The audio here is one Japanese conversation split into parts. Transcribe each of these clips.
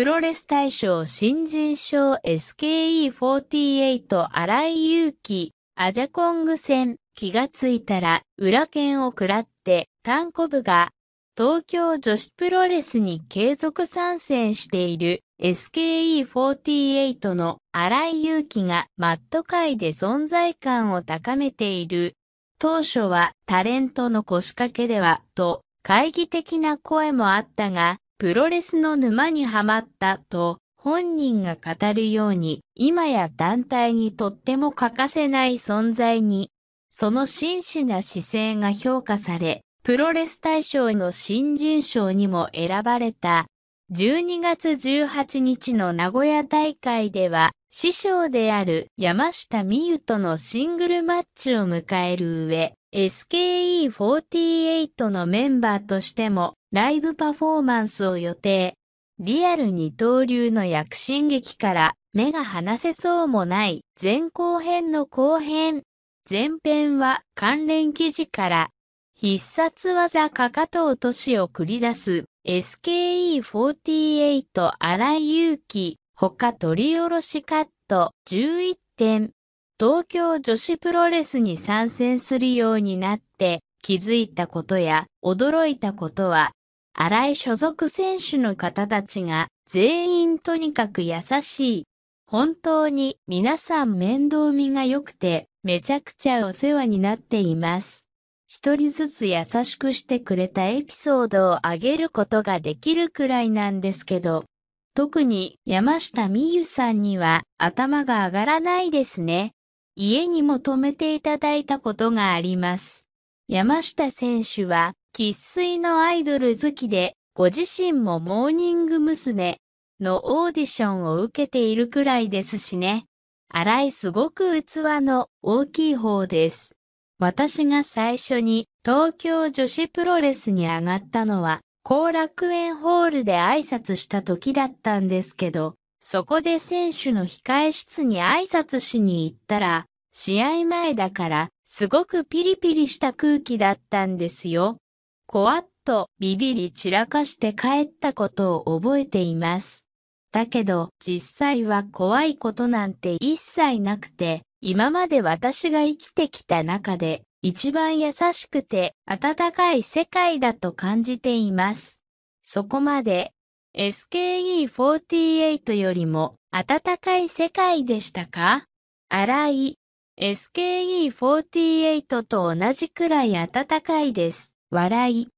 プロレス大賞新人賞 SKE48 荒井祐希、アジャコング戦、気がついたら、裏剣を喰らって、タンコ部が、東京女子プロレスに継続参戦している SKE48 の荒井祐希がマット界で存在感を高めている。当初はタレントの腰掛けではと懐疑的な声もあったが、プロレスの沼にはまったと本人が語るように、今や団体にとっても欠かせない存在に、その真摯な姿勢が評価され、プロレス大賞の新人賞にも選ばれた。12月18日の名古屋大会では、師匠である山下美優とのシングルマッチを迎える上、SKE48 のメンバーとしてもライブパフォーマンスを予定。リアル二刀流の躍進劇から目が離せそうもない前後編の後編。前編は関連記事から必殺技かかと落としを繰り出す SKE48 荒井祐希他取り下ろしカット11点。東京女子プロレスに参戦するようになって気づいたことや驚いたことは、荒い所属選手の方たちが全員とにかく優しい。本当に皆さん面倒見が良くてめちゃくちゃお世話になっています。一人ずつ優しくしてくれたエピソードをあげることができるくらいなんですけど、特に山下美優さんには頭が上がらないですね。家にも泊めていただいたことがあります。山下選手は喫水のアイドル好きで、ご自身もモーニング娘。のオーディションを受けているくらいですしね。荒いすごく器の大きい方です。私が最初に東京女子プロレスに上がったのは後楽園ホールで挨拶した時だったんですけど、そこで選手の控え室に挨拶しに行ったら、試合前だから、すごくピリピリした空気だったんですよ。こわっとビビり散らかして帰ったことを覚えています。だけど、実際は怖いことなんて一切なくて、今まで私が生きてきた中で一番優しくて温かい世界だと感じています。そこまで SKE48 よりも温かい世界でしたか荒い SKE48 と同じくらい温かいです。笑い。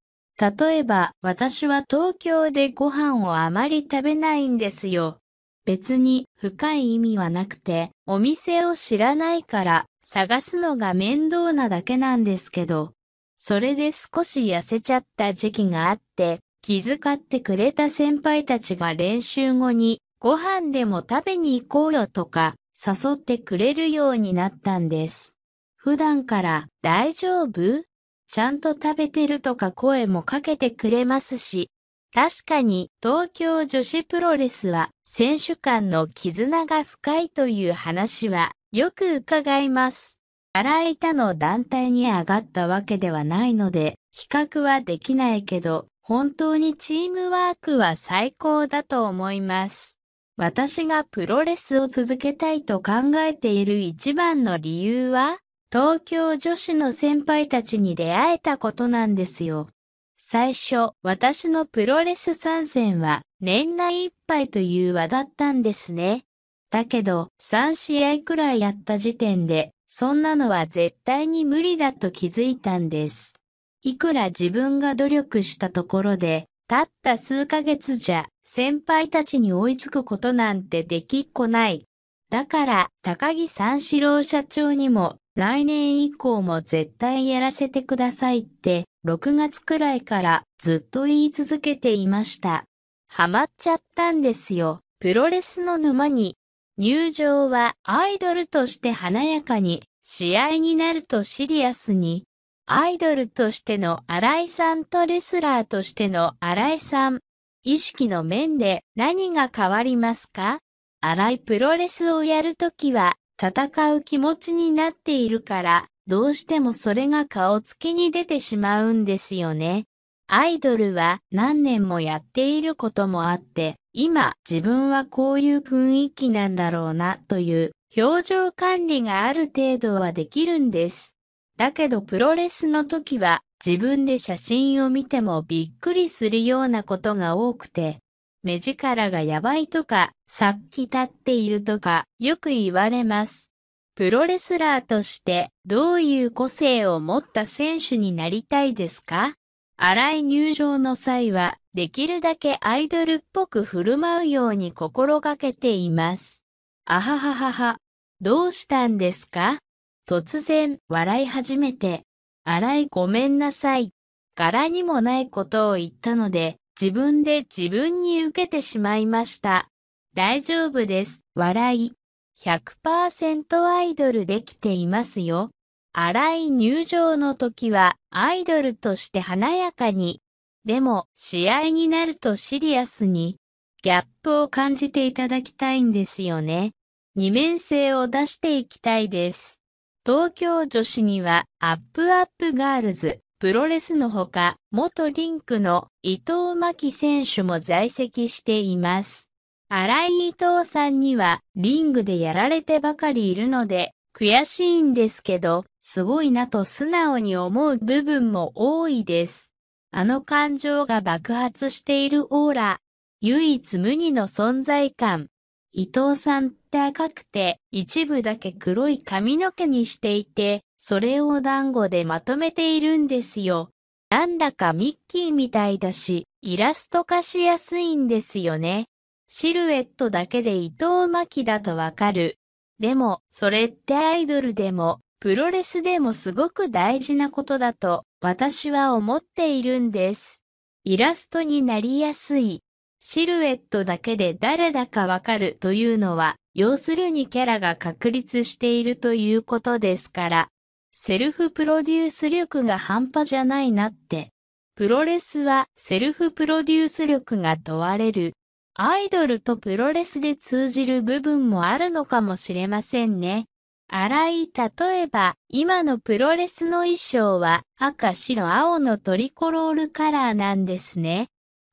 例えば私は東京でご飯をあまり食べないんですよ。別に深い意味はなくてお店を知らないから探すのが面倒なだけなんですけど、それで少し痩せちゃった時期があって、気遣ってくれた先輩たちが練習後に、ご飯でも食べに行こうよとか、誘ってくれるようになったんです。普段から大丈夫ちゃんと食べてるとか声もかけてくれますし、確かに東京女子プロレスは選手間の絆が深いという話はよく伺います。荒板の団体に上がったわけではないので、比較はできないけど、本当にチームワークは最高だと思います。私がプロレスを続けたいと考えている一番の理由は、東京女子の先輩たちに出会えたことなんですよ。最初、私のプロレス参戦は年内いっぱいという話だったんですね。だけど、3試合くらいやった時点で、そんなのは絶対に無理だと気づいたんです。いくら自分が努力したところで、たった数ヶ月じゃ、先輩たちに追いつくことなんてできっこない。だから、高木三四郎社長にも、来年以降も絶対やらせてくださいって、6月くらいからずっと言い続けていました。ハマっちゃったんですよ。プロレスの沼に。入場はアイドルとして華やかに、試合になるとシリアスに、アイドルとしての新井さんとレスラーとしての新井さん。意識の面で何が変わりますか新井プロレスをやるときは戦う気持ちになっているから、どうしてもそれが顔つきに出てしまうんですよね。アイドルは何年もやっていることもあって、今自分はこういう雰囲気なんだろうなという表情管理がある程度はできるんです。だけどプロレスの時は自分で写真を見てもびっくりするようなことが多くて、目力がやばいとか、さっき立っているとか、よく言われます。プロレスラーとしてどういう個性を持った選手になりたいですか新井入場の際は、できるだけアイドルっぽく振る舞うように心がけています。あはははは、どうしたんですか突然、笑い始めて、新井ごめんなさい。柄にもないことを言ったので、自分で自分に受けてしまいました。大丈夫です。笑い。100%アイドルできていますよ。荒い入場の時はアイドルとして華やかに、でも試合になるとシリアスに、ギャップを感じていただきたいんですよね。二面性を出していきたいです。東京女子にはアップアップガールズ、プロレスのほか、元リンクの伊藤真希選手も在籍しています。荒井伊藤さんにはリングでやられてばかりいるので悔しいんですけど、すごいなと素直に思う部分も多いです。あの感情が爆発しているオーラ、唯一無二の存在感。伊藤さんって赤くて、一部だけ黒い髪の毛にしていて、それを団子でまとめているんですよ。なんだかミッキーみたいだし、イラスト化しやすいんですよね。シルエットだけで伊藤巻だとわかる。でも、それってアイドルでもプロレスでもすごく大事なことだと私は思っているんです。イラストになりやすい。シルエットだけで誰だかわかるというのは、要するにキャラが確立しているということですから、セルフプロデュース力が半端じゃないなって。プロレスはセルフプロデュース力が問われる。アイドルとプロレスで通じる部分もあるのかもしれませんね。荒い例えば、今のプロレスの衣装は赤白青のトリコロールカラーなんですね。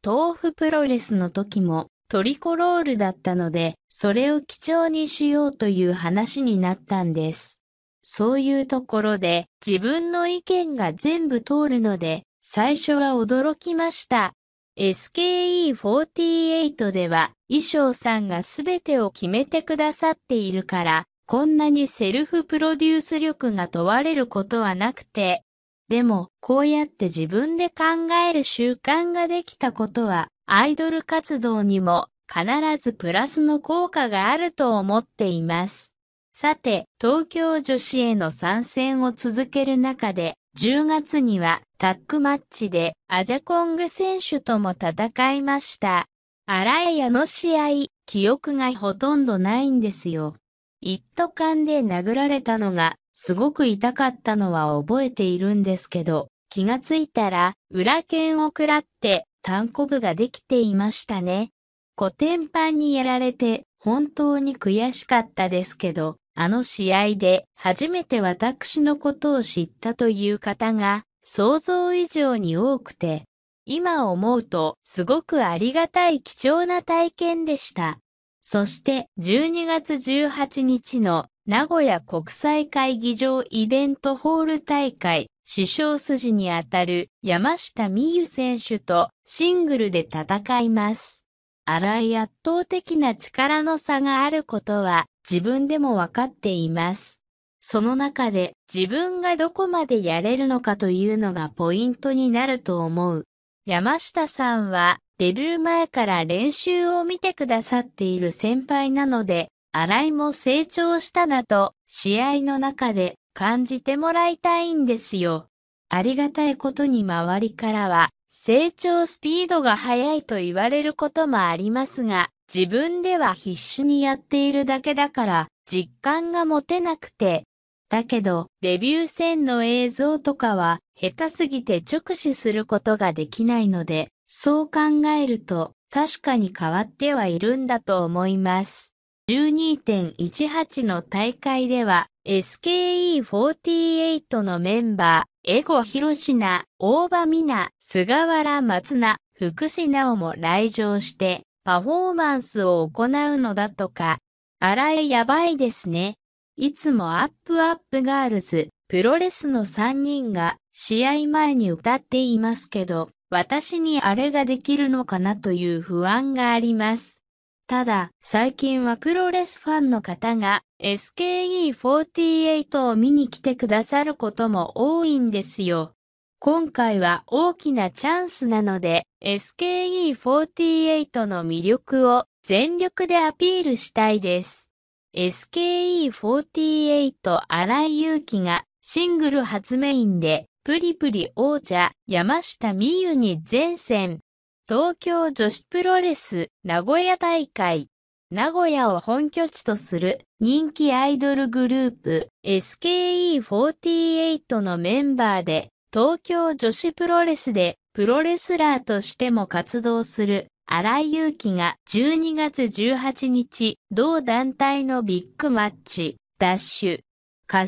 豆腐プロレスの時もトリコロールだったので、それを基調にしようという話になったんです。そういうところで自分の意見が全部通るので、最初は驚きました。SKE48 では衣装さんが全てを決めてくださっているから、こんなにセルフプロデュース力が問われることはなくて、でも、こうやって自分で考える習慣ができたことは、アイドル活動にも必ずプラスの効果があると思っています。さて、東京女子への参戦を続ける中で、10月にはタッグマッチでアジャコング選手とも戦いました。あらえ、ヤの試合、記憶がほとんどないんですよ。一斗缶で殴られたのが、すごく痛かったのは覚えているんですけど、気がついたら、裏剣を食らって、単コブができていましたね。古典版にやられて、本当に悔しかったですけど、あの試合で初めて私のことを知ったという方が想像以上に多くて、今思うとすごくありがたい貴重な体験でした。そして12月18日の名古屋国際会議場イベントホール大会、師匠筋にあたる山下美優選手とシングルで戦います。荒い圧倒的な力の差があることは自分でもわかっています。その中で自分がどこまでやれるのかというのがポイントになると思う。山下さんはデビュー前から練習を見てくださっている先輩なので、新井も成長したなと、試合の中で感じてもらいたいんですよ。ありがたいことに周りからは、成長スピードが速いと言われることもありますが、自分では必死にやっているだけだから、実感が持てなくて。だけど、デビュー戦の映像とかは、下手すぎて直視することができないので、そう考えると確かに変わってはいるんだと思います。12.18の大会では SKE48 のメンバー、エゴヒロシナ、大場美奈、菅原松菜、福士直も来場してパフォーマンスを行うのだとか、荒えやばいですね。いつもアップアップガールズ、プロレスの3人が試合前に歌っていますけど、私にあれができるのかなという不安があります。ただ、最近はプロレスファンの方が SKE48 を見に来てくださることも多いんですよ。今回は大きなチャンスなので SKE48 の魅力を全力でアピールしたいです。SKE48 新井祐希がシングル初メインでプリプリ王者、山下美優に前線。東京女子プロレス、名古屋大会。名古屋を本拠地とする人気アイドルグループ SKE48 のメンバーで東京女子プロレスでプロレスラーとしても活動する荒井祐希が12月18日同団体のビッグマッチダッシュ滑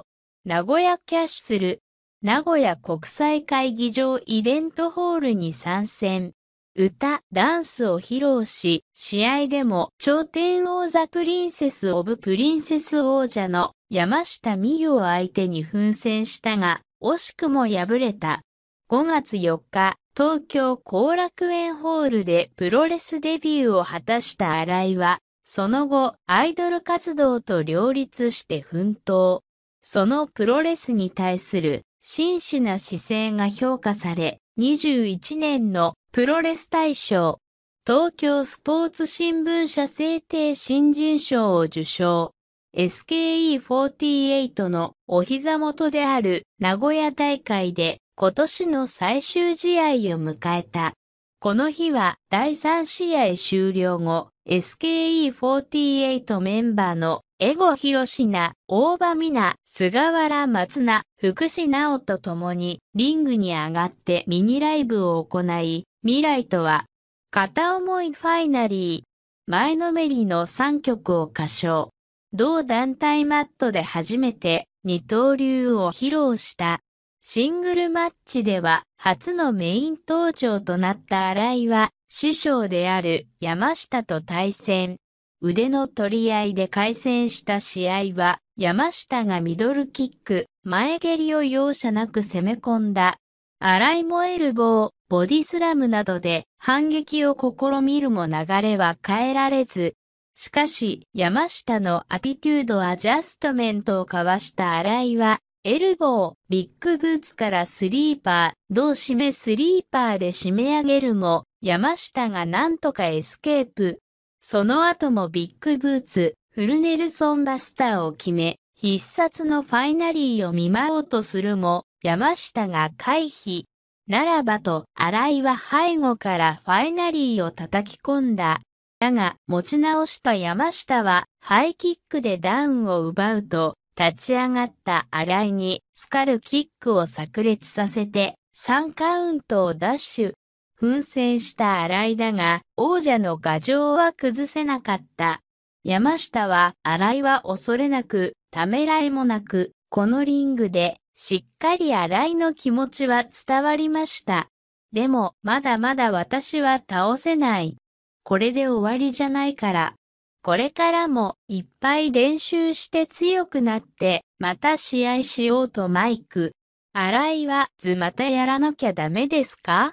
走名古屋キャッシュする名古屋国際会議場イベントホールに参戦。歌、ダンスを披露し、試合でも頂点王座プリンセス・オブ・プリンセス王者の山下美優を相手に奮戦したが、惜しくも敗れた。5月4日、東京後楽園ホールでプロレスデビューを果たした新井は、その後、アイドル活動と両立して奮闘。そのプロレスに対する真摯な姿勢が評価され、21年のプロレス大賞、東京スポーツ新聞社制定新人賞を受賞。SKE48 のお膝元である名古屋大会で今年の最終試合を迎えた。この日は第3試合終了後、SKE48 メンバーの江後博士な、大場美奈、菅原松菜、福士直と共に、リングに上がってミニライブを行い、未来とは、片思いファイナリー、前のめりの3曲を歌唱。同団体マットで初めて、二刀流を披露した。シングルマッチでは、初のメイン登場となった新井は、師匠である山下と対戦。腕の取り合いで回戦した試合は、山下がミドルキック、前蹴りを容赦なく攻め込んだ。洗いもエルボー、ボディスラムなどで反撃を試みるも流れは変えられず、しかし、山下のアピテュードアジャストメントを交わした新井は、エルボー、ビッグブーツからスリーパー、同締めスリーパーで締め上げるも、山下がなんとかエスケープ。その後もビッグブーツ、フルネルソンバスターを決め、必殺のファイナリーを見舞おうとするも、山下が回避。ならばと、新井は背後からファイナリーを叩き込んだ。だが、持ち直した山下は、ハイキックでダウンを奪うと、立ち上がった新井に、スカルキックを炸裂させて、3カウントをダッシュ。奮戦した新井だが、王者の牙城は崩せなかった。山下は、新井は恐れなく、ためらいもなく、このリングで、しっかり新井の気持ちは伝わりました。でも、まだまだ私は倒せない。これで終わりじゃないから。これからもいっぱい練習して強くなって、また試合しようとマイク。新井は、ずまたやらなきゃダメですか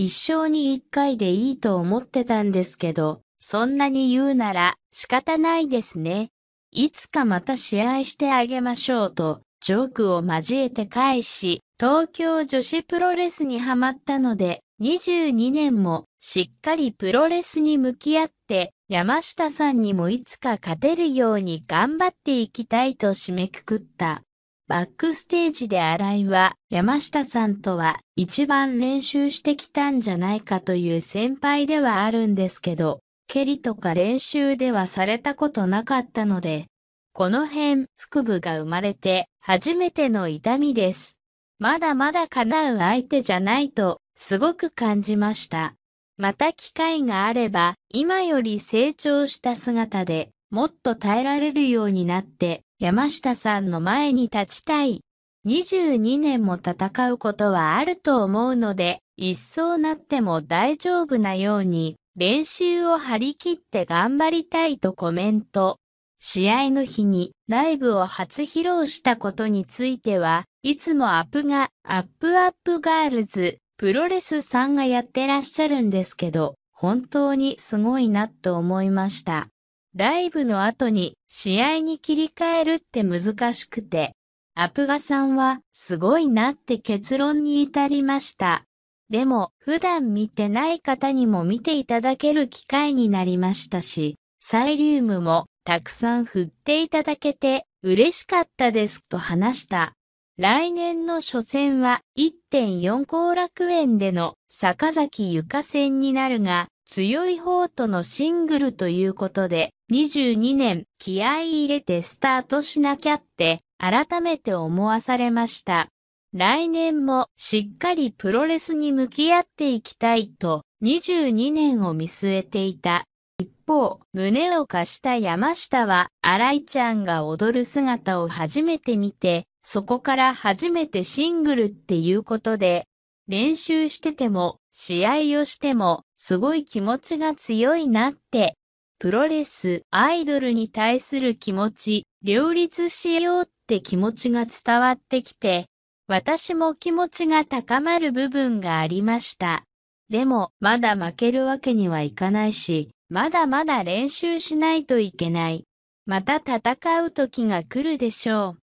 一生に一回でいいと思ってたんですけど、そんなに言うなら仕方ないですね。いつかまた試合してあげましょうと、ジョークを交えて返し、東京女子プロレスにハマったので、22年もしっかりプロレスに向き合って、山下さんにもいつか勝てるように頑張っていきたいと締めくくった。バックステージで新井は山下さんとは一番練習してきたんじゃないかという先輩ではあるんですけど、蹴りとか練習ではされたことなかったので、この辺、腹部が生まれて初めての痛みです。まだまだ叶う相手じゃないとすごく感じました。また機会があれば今より成長した姿でもっと耐えられるようになって山下さんの前に立ちたい。22年も戦うことはあると思うので、一層なっても大丈夫なように、練習を張り切って頑張りたいとコメント。試合の日にライブを初披露したことについては、いつもアップが、アップアップガールズ、プロレスさんがやってらっしゃるんですけど、本当にすごいなと思いました。ライブの後に試合に切り替えるって難しくて、アプガさんはすごいなって結論に至りました。でも普段見てない方にも見ていただける機会になりましたし、サイリウムもたくさん振っていただけて嬉しかったですと話した。来年の初戦は1.4後楽園での坂崎ゆか戦になるが、強い方とのシングルということで、22年気合い入れてスタートしなきゃって改めて思わされました。来年もしっかりプロレスに向き合っていきたいと22年を見据えていた。一方、胸を貸した山下は、新井ちゃんが踊る姿を初めて見て、そこから初めてシングルっていうことで、練習してても試合をしてもすごい気持ちが強いなって、プロレス、アイドルに対する気持ち、両立しようって気持ちが伝わってきて、私も気持ちが高まる部分がありました。でも、まだ負けるわけにはいかないし、まだまだ練習しないといけない。また戦う時が来るでしょう。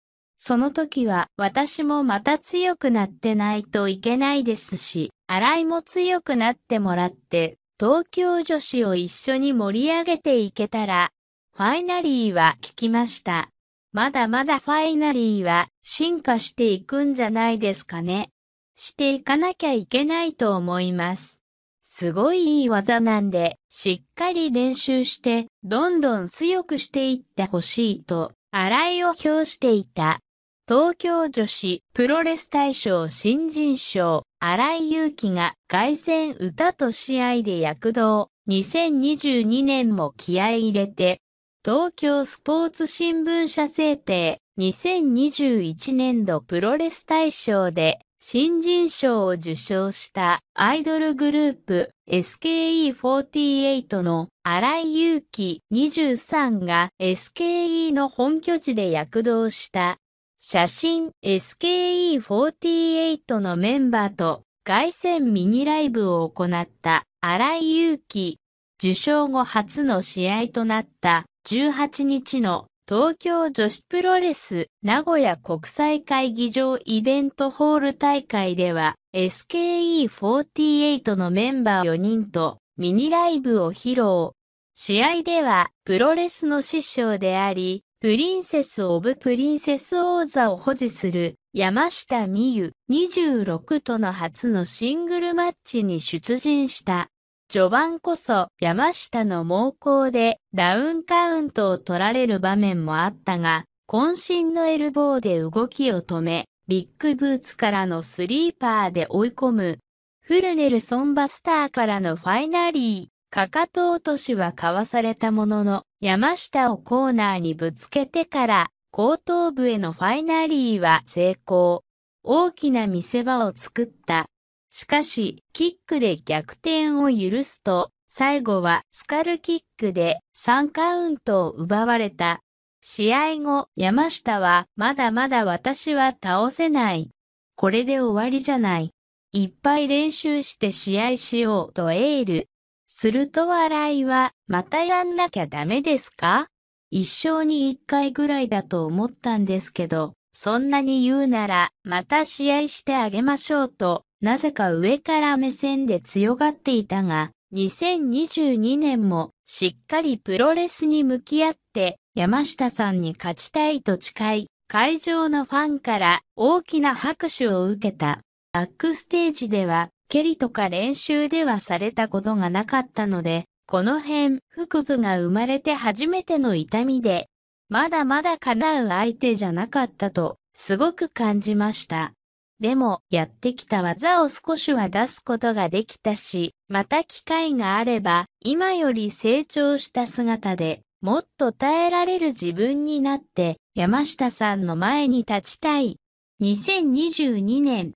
その時は私もまた強くなってないといけないですし、新井も強くなってもらって、東京女子を一緒に盛り上げていけたら、ファイナリーは聞きました。まだまだファイナリーは進化していくんじゃないですかね。していかなきゃいけないと思います。すごいいい技なんで、しっかり練習して、どんどん強くしていってほしいと、洗いを表していた。東京女子プロレス大賞新人賞、荒井祐希が凱旋歌と試合で躍動。2022年も気合入れて。東京スポーツ新聞社制定。2021年度プロレス大賞で新人賞を受賞したアイドルグループ SKE48 の荒井祐希23が SKE の本拠地で躍動した写真 SKE48 のメンバーと凱旋ミニライブを行った荒井祐希、受賞後初の試合となった18日の東京女子プロレス名古屋国際会議場イベントホール大会では SKE48 のメンバー4人とミニライブを披露。試合ではプロレスの師匠であり、プリンセス・オブ・プリンセス・王座を保持する山下美優26との初のシングルマッチに出陣した。序盤こそ山下の猛攻でダウンカウントを取られる場面もあったが、渾身のエルボーで動きを止め、ビッグブーツからのスリーパーで追い込む。フルネルソンバスターからのファイナリー。かかと落としはかわされたものの、山下をコーナーにぶつけてから、後頭部へのファイナリーは成功。大きな見せ場を作った。しかし、キックで逆転を許すと、最後はスカルキックで3カウントを奪われた。試合後、山下は、まだまだ私は倒せない。これで終わりじゃない。いっぱい練習して試合しようとエール。すると笑いは、またやんなきゃダメですか一生に一回ぐらいだと思ったんですけど、そんなに言うなら、また試合してあげましょうと、なぜか上から目線で強がっていたが、2022年もしっかりプロレスに向き合って、山下さんに勝ちたいと誓い、会場のファンから大きな拍手を受けた。バックステージでは蹴りとか練習ではされたことがなかったので、この辺、腹部が生まれて初めての痛みで、まだまだ叶う相手じゃなかったと、すごく感じました。でも、やってきた技を少しは出すことができたし、また機会があれば、今より成長した姿で、もっと耐えられる自分になって、山下さんの前に立ちたい。2022年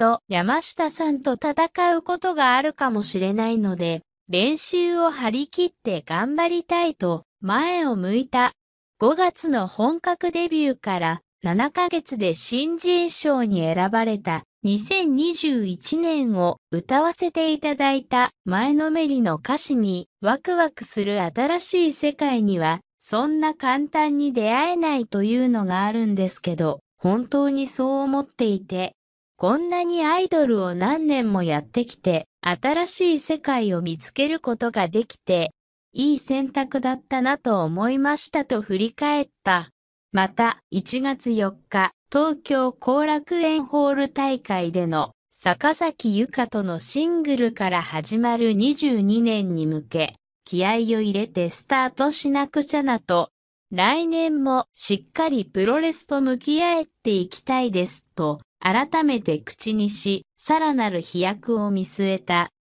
と山下さんと戦うことがあるかもしれないので、練習を張り切って頑張りたいと前を向いた。5月の本格デビューから7ヶ月で新人賞に選ばれた2021年を歌わせていただいた前のめりの歌詞にワクワクする新しい世界にはそんな簡単に出会えないというのがあるんですけど本当にそう思っていてこんなにアイドルを何年もやってきて、新しい世界を見つけることができて、いい選択だったなと思いましたと振り返った。また、1月4日、東京後楽園ホール大会での坂崎由香とのシングルから始まる22年に向け、気合を入れてスタートしなくちゃなと、来年もしっかりプロレスと向き合っていきたいですと、改めて口にし、さらなる飛躍を見据えた